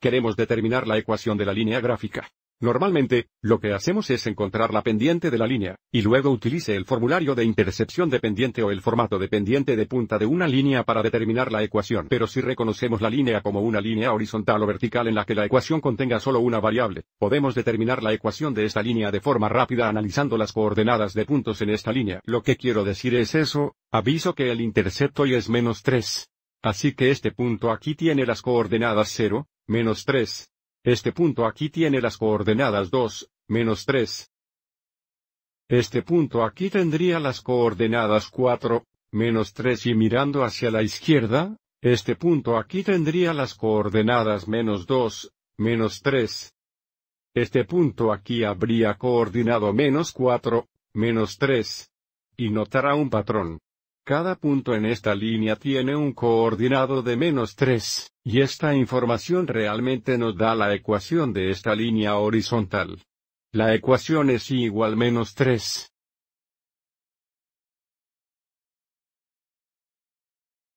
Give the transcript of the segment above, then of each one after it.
Queremos determinar la ecuación de la línea gráfica. Normalmente, lo que hacemos es encontrar la pendiente de la línea, y luego utilice el formulario de intercepción dependiente o el formato dependiente de punta de una línea para determinar la ecuación. Pero si reconocemos la línea como una línea horizontal o vertical en la que la ecuación contenga solo una variable, podemos determinar la ecuación de esta línea de forma rápida analizando las coordenadas de puntos en esta línea. Lo que quiero decir es eso, aviso que el intercepto y es menos 3. Así que este punto aquí tiene las coordenadas 0, menos 3. Este punto aquí tiene las coordenadas 2, menos 3. Este punto aquí tendría las coordenadas 4, menos 3 y mirando hacia la izquierda, este punto aquí tendría las coordenadas menos 2, menos 3. Este punto aquí habría coordinado menos 4, menos 3. Y notará un patrón. Cada punto en esta línea tiene un coordinado de menos 3, y esta información realmente nos da la ecuación de esta línea horizontal. La ecuación es igual menos 3.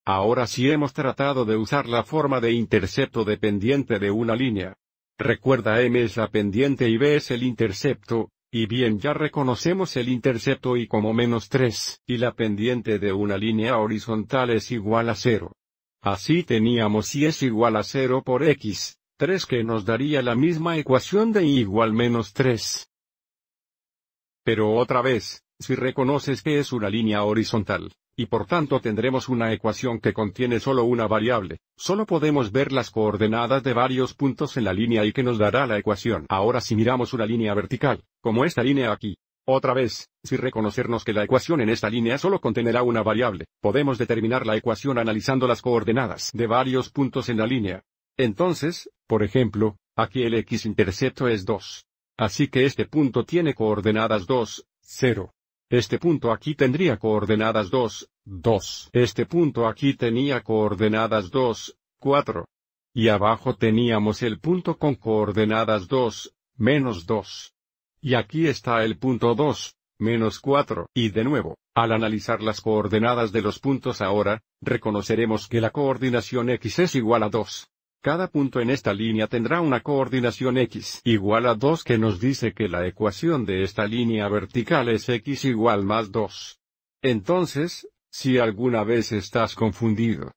Ahora sí hemos tratado de usar la forma de intercepto dependiente de una línea. Recuerda m es la pendiente y b es el intercepto, y bien ya reconocemos el intercepto y como menos 3, y la pendiente de una línea horizontal es igual a 0. Así teníamos y es igual a 0 por x, 3 que nos daría la misma ecuación de y igual menos 3. Pero otra vez, si reconoces que es una línea horizontal, y por tanto tendremos una ecuación que contiene solo una variable, solo podemos ver las coordenadas de varios puntos en la línea y que nos dará la ecuación. Ahora si miramos una línea vertical, como esta línea aquí, otra vez, si reconocernos que la ecuación en esta línea solo contenerá una variable, podemos determinar la ecuación analizando las coordenadas de varios puntos en la línea. Entonces, por ejemplo, aquí el x-intercepto es 2. Así que este punto tiene coordenadas 2, 0, este punto aquí tendría coordenadas 2, 2. Este punto aquí tenía coordenadas 2, 4. Y abajo teníamos el punto con coordenadas 2, menos 2. Y aquí está el punto 2, menos 4. Y de nuevo, al analizar las coordenadas de los puntos ahora, reconoceremos que la coordinación x es igual a 2. Cada punto en esta línea tendrá una coordinación x igual a 2 que nos dice que la ecuación de esta línea vertical es x igual más 2. Entonces, si alguna vez estás confundido.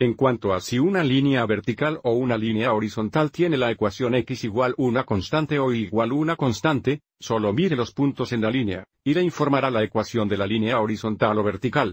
En cuanto a si una línea vertical o una línea horizontal tiene la ecuación x igual una constante o igual una constante, solo mire los puntos en la línea, y le informará la ecuación de la línea horizontal o vertical.